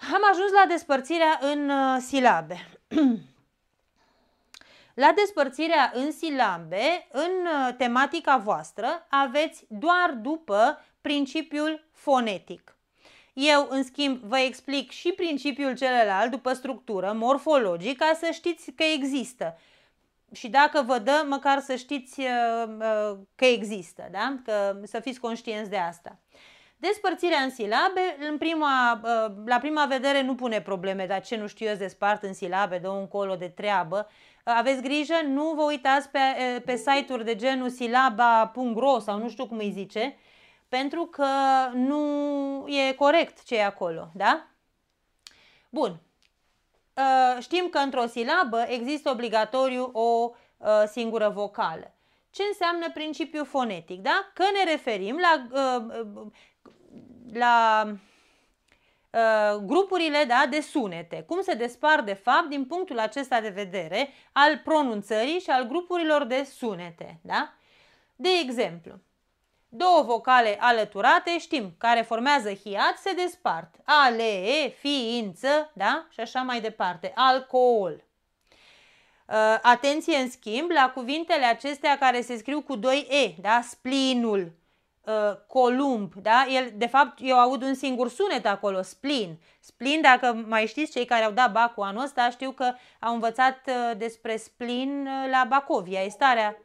Am ajuns la despărțirea în uh, silabe. La despărțirea în silabe, în uh, tematica voastră, aveți doar după principiul fonetic. Eu, în schimb, vă explic și principiul celălalt după structură, morfologic, ca să știți că există. Și dacă vă dă, măcar să știți uh, că există, da? că să fiți conștienți de asta. Despărțirea în silabe, în prima, uh, la prima vedere nu pune probleme, dar ce nu știu eu despart în silabe, dă un colo de treabă. Uh, aveți grijă, nu vă uitați pe, uh, pe site-uri de genul silaba.ro sau nu știu cum îi zice, pentru că nu e corect ce e acolo, da? Bun. Știm că într-o silabă există obligatoriu o singură vocală ce înseamnă principiu fonetic, da? Că ne referim la la uh, grupurile da, de sunete, cum se despar de fapt din punctul acesta de vedere al pronunțării și al grupurilor de sunete. Da? De exemplu, două vocale alăturate știm, care formează hiat, se despart. Ale, ființă, da? și așa mai departe. Alcool. Uh, atenție în schimb la cuvintele acestea care se scriu cu 2 e, da? Splinul, Uh, columb, da? El, de fapt, eu aud un singur sunet acolo, splin. Splin, dacă mai știți, cei care au dat bacul anul ăsta știu că au învățat uh, despre splin uh, la Bacovia, e starea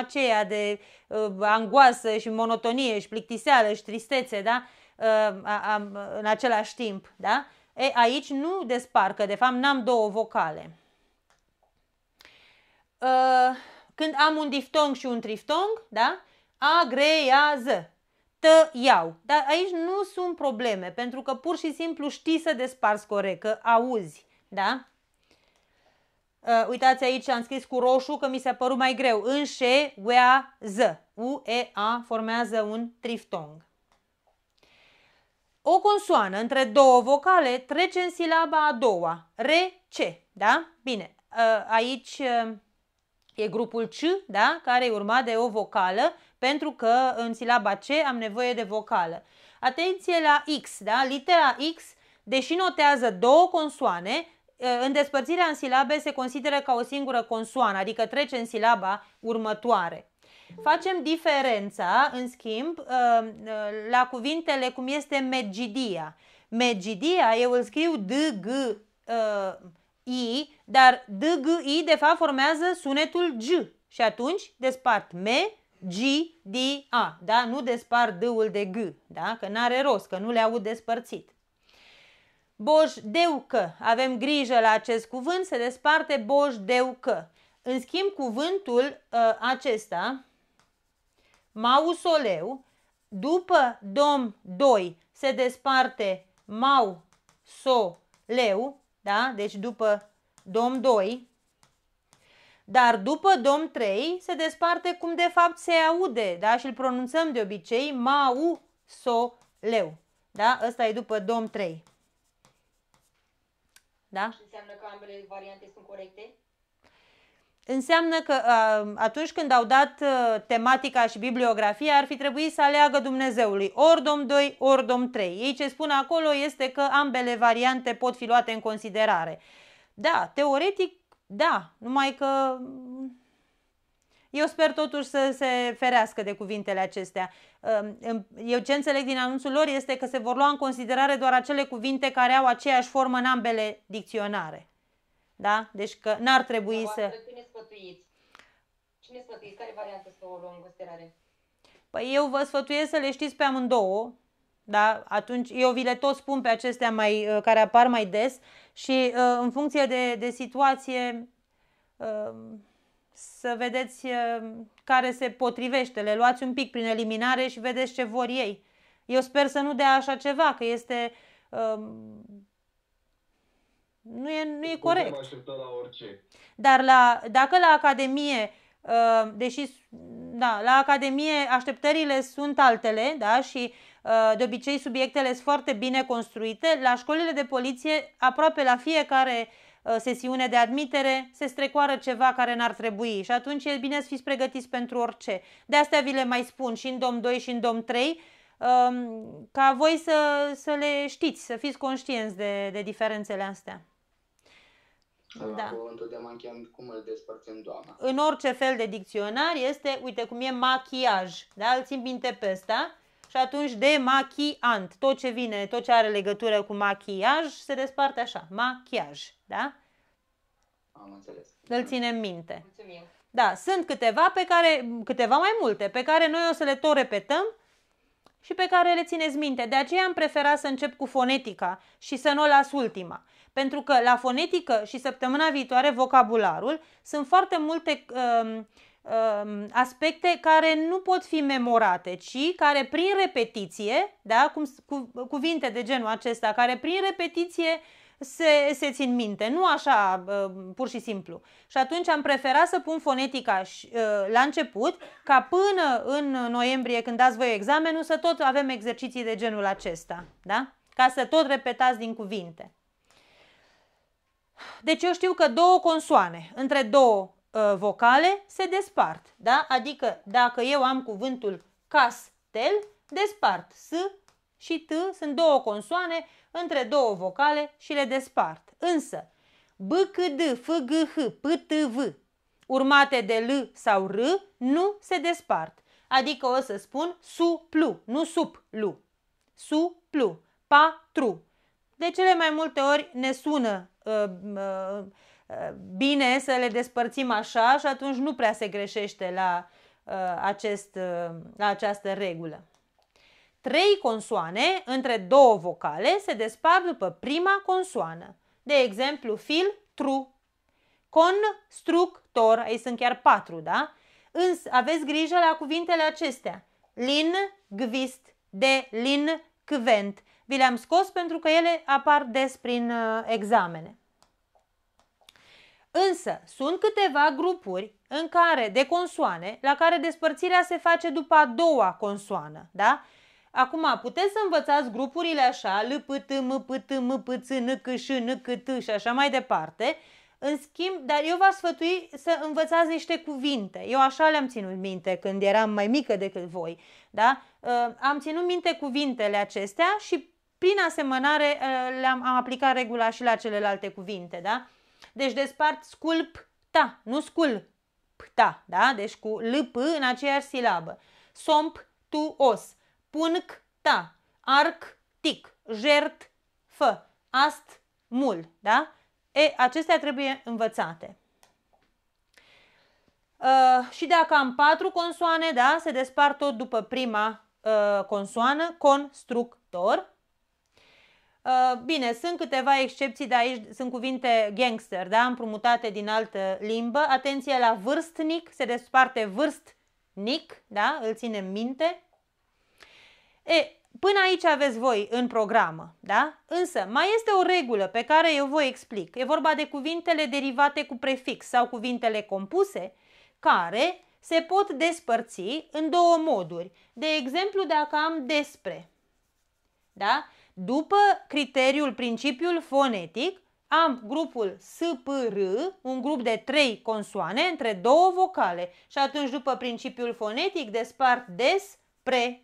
aceea de uh, angoasă și monotonie și plictiseală și tristețe, da? Uh, a, a, în același timp, da? E, aici nu desparcă, de fapt n-am două vocale. Uh, când am un diftong și un triftong, da? agrează, tăiau. Dar aici nu sunt probleme, pentru că pur și simplu știi să desparți corect, că auzi, da? Uh, uitați aici, am scris cu roșu că mi s-a părut mai greu. Înșeguează. U-E-A formează un triftong. O consoană între două vocale trece în silaba a doua. Re-ce, da? Bine, uh, aici uh, e grupul C, da? Care e urmat de o vocală pentru că în silaba C am nevoie de vocală. Atenție la X, da? Litera X, deși notează două consoane, ă, despărțirea în silabe se consideră ca o singură consoană, adică trece în silaba următoare. Facem diferența, în schimb, ă, ă, la cuvintele cum este Megidia. Megidia, eu îl scriu D, G, I, dar D, G, I de fapt formează sunetul G și atunci despart me, G, D, A, da? Nu despar D-ul de G, da? Că n-are rost, că nu le au despărțit. că. Avem grijă la acest cuvânt, se desparte deu că. În schimb, cuvântul uh, acesta, mausoleu, după dom 2 se desparte mau so leu, da? Deci după dom 2 dar după dom 3 se desparte cum de fapt se aude, da? Și îl pronunțăm de obicei mau so leu. Da? Ăsta e după dom 3. Da? Înseamnă că ambele variante sunt corecte? Înseamnă că atunci când au dat ă, tematica și bibliografia, ar fi trebuit să aleagă Dumnezeului ori dom 2, ori dom 3. Ei ce spun acolo este că ambele variante pot fi luate în considerare. Da, teoretic da, numai că mm, eu sper totuși să se ferească de cuvintele acestea. Ehm, eu ce înțeleg din anunțul lor este că se vor lua în considerare doar acele cuvinte care au aceeași formă în ambele dicționare. Da? Deci că n-ar trebui să... Cine sfătuiți? Cine sfătuiți? Care variantă să o luăm în considerare? Păi eu vă sfătuiesc să le știți pe amândouă, da? Atunci eu vi le tot spun pe acestea mai, uh, care apar mai des și uh, în funcție de, de situație uh, să vedeți care se potrivește. Le luați un pic prin eliminare și vedeți ce vor ei. Eu sper să nu dea așa ceva, că este... Um, nu e, nu e deci corect. Putem aștepta la orice. Dar la, dacă la Academie deși da, la Academie așteptările sunt altele da, și Eh, de obicei, subiectele sunt foarte bine construite. La școlile de poliție, aproape la fiecare eh, sesiune de admitere, se strecoară ceva care n-ar trebui și atunci e bine să fiți pregătiți pentru orice. De astea vi le mai spun și în dom 2 și în dom 3, ehm, ca voi să, să le știți, să fiți conștienți de, de diferențele astea. Da. cum îl despărțim doamna. În orice fel de dicționar este, uite cum e machiaj, da? Îl țin minte pe ăsta și atunci de machiant, tot ce vine, tot ce are legătură cu machiaj, se desparte așa, machiaj, da? Am înțeles. Îl ținem minte. Mulțumim. Da, sunt câteva pe care, câteva mai multe, pe care noi o să le tot repetăm și pe care le țineți minte. De aceea am preferat să încep cu fonetica și să nu o las ultima. Pentru că la fonetică și săptămâna viitoare vocabularul sunt foarte multe uh, Um, aspecte care nu pot fi memorate, ci care prin repetiție, da, cum, cu, cuvinte de genul acesta, care prin repetiție se, se țin minte, nu așa um, pur și simplu. Și atunci am preferat să pun fonetica uh, la început, ca până în noiembrie când dați voi examenul să tot avem exerciții de genul acesta, da? ca să tot repetați din cuvinte. Deci eu știu că două consoane, între două Uh, vocale se despart. Da? Adică dacă eu am cuvântul castel, despart. S și T sunt două consoane între două vocale și le despart. Însă, B, C, D, F, G, H, P, T, V, urmate de L sau R, nu se despart. Adică o să spun suplu, nu suplu. Suplu, patru. De cele mai multe ori ne sună uh, uh, bine să le despărțim așa și atunci nu prea se greșește la, uh, acest, uh, la această regulă. Trei consoane între două vocale se despart după prima consoană. De exemplu, fil, tru, constructor, aici sunt chiar patru, da? Însă aveți grijă la cuvintele acestea. Lin, gvist, de lin, cvent. Vi le-am scos pentru că ele apar des prin uh, examene. Însă, sunt câteva grupuri în care de consoane, la care despărțirea se face după a doua consoană, da? Acum, puteți să învățați grupurile așa, l, p, t, m, p, t, m, p, t, n, c, ș, n, c, t și așa mai departe, în schimb, dar eu v-aș sfătui să învățați niște cuvinte. Eu așa le-am ținut minte când eram mai mică decât voi. Da? Ă, am ținut minte cuvintele acestea și prin asemănare ă, le-am am aplicat regula și la celelalte cuvinte. Da? Deci despart sculp ta, nu ta, da? Deci cu lp în aceeași silabă. Somp tu os, ta. Arc tic, jert fă, ast mul, da? E, acestea trebuie învățate. Uh, și dacă am patru consoane, da, se despart tot după prima uh, consoană, constructor. Uh, bine, sunt câteva excepții dar aici, sunt cuvinte gangster, da? împrumutate din altă limbă. Atenție la vârstnic, se desparte vârstnic, da? îl ținem minte. E, până aici aveți voi în programă, da? Însă, mai este o regulă pe care eu vă explic. E vorba de cuvintele derivate cu prefix sau cuvintele compuse, care se pot despărți în două moduri. De exemplu, dacă am despre, da? După criteriul principiul fonetic, am grupul S, P, R, un grup de trei consoane între două vocale și atunci după principiul fonetic despart des pre.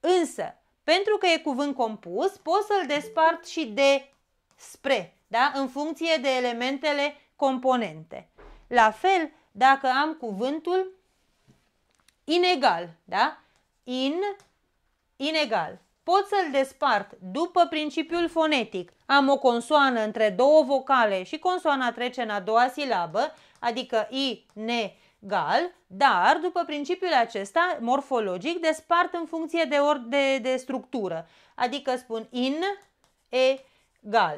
Însă, pentru că e cuvânt compus, pot să-l despart și de spre, da? în funcție de elementele componente. La fel, dacă am cuvântul inegal, da? In, inegal pot să-l despart după principiul fonetic. Am o consoană între două vocale și consoana trece în a doua silabă, adică I, ne, gal, dar după principiul acesta morfologic despart în funcție de, or, de, de structură, adică spun in, e, gal.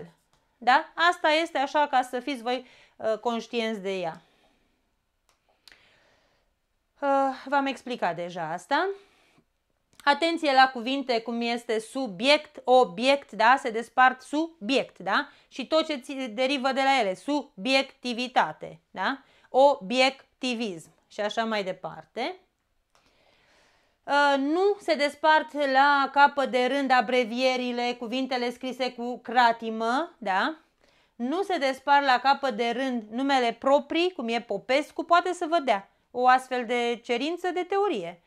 Da? Asta este așa ca să fiți voi uh, conștienți de ea. Uh, V-am explicat deja asta. Atenție la cuvinte cum este subiect, obiect, da? Se despart subiect, da? Și tot ce derivă de la ele, subiectivitate, da? Obiectivism și așa mai departe. Uh, nu se despart la capăt de rând abrevierile, cuvintele scrise cu cratimă, da? Nu se despart la capăt de rând numele proprii, cum e Popescu, poate să vă dea o astfel de cerință de teorie.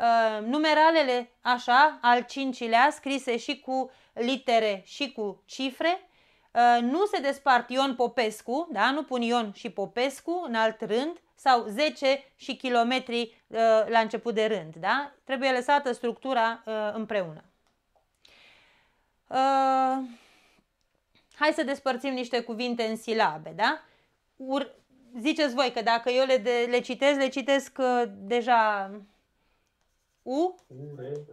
Uh, numeralele așa, al cincilea, scrise și cu litere și cu cifre, uh, nu se despart Ion Popescu, da? nu pun Ion și Popescu în alt rând, sau 10 și kilometri uh, la început de rând. Da? Trebuie lăsată structura împreună. hai să despărțim niște cuvinte în silabe. Da? ziceți voi că dacă eu le, le citesc, le citesc deja U,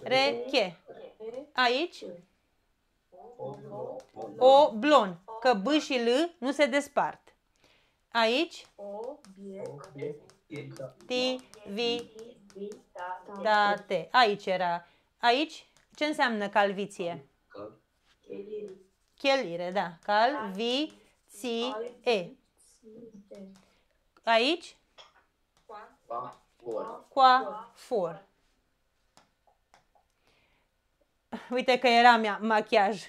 reche. Aici? O, blon. Că B și L nu se despart. Aici? t, v, da, Aici era. Aici? Ce înseamnă calviție? Chelire, da. Cal, vi, ți, e. Aici? Qua, for. Uite că era mea, machiaj.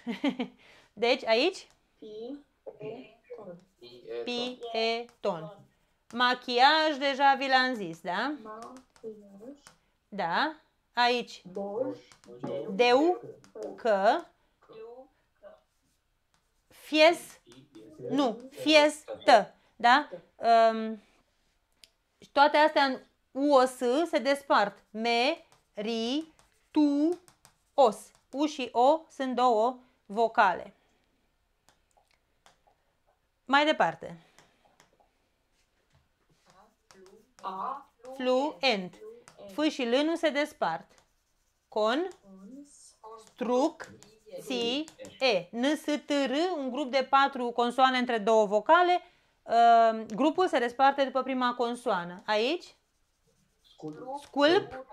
Deci, aici? Pi, e, ton. Machiaj, deja vi l-am zis, da? Da. Aici. Deu, că. Fies, nu, fies, tă, da? Um, toate astea în S se despart. Me, ri, tu, os. U și o sunt două vocale. Mai departe. A, fluent. F și L nu se despart. Con, struc, si, e. N, S, T, R, un grup de patru consoane între două vocale. Uh, grupul se desparte după prima consoană. Aici? Sculp, sculp,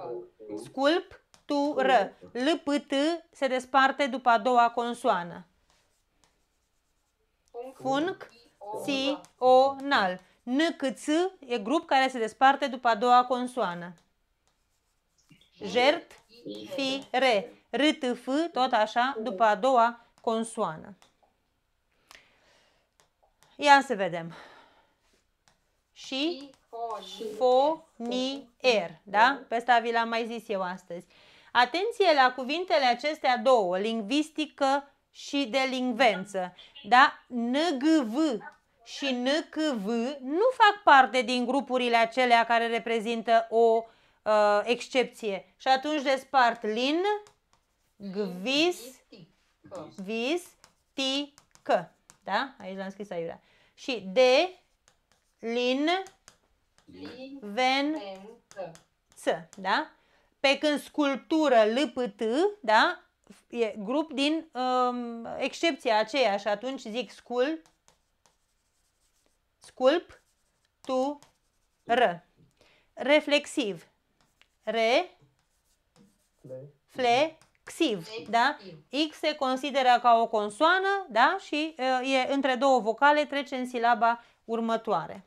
sculp tu, r. L, p, t se desparte după a doua consoană. Func, si, o, nal. N, c, ț e grup care se desparte după a doua consoană. Jert, fi, re. R, t, f, tot așa, după a doua consoană. Ia să vedem. Și fo, ni, er. Da? Pe asta vi l-am mai zis eu astăzi. Atenție la cuvintele acestea două, lingvistică și de lingvență. Da? NGV și NKV nu fac parte din grupurile acelea care reprezintă o uh, excepție. Și atunci despart lin, gvis, vis, k Da? Aici l-am scris aiurea. Și de, lin, ven, ță. Da? Pe când sculptură LPT, da, e grup din um, excepția aceea și atunci zic scul, sculp, tu, r. Reflexiv. Re, fle, xiv, da? X se consideră ca o consoană, da? Și uh, e între două vocale, trece în silaba următoare.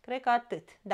Cred că atât, da.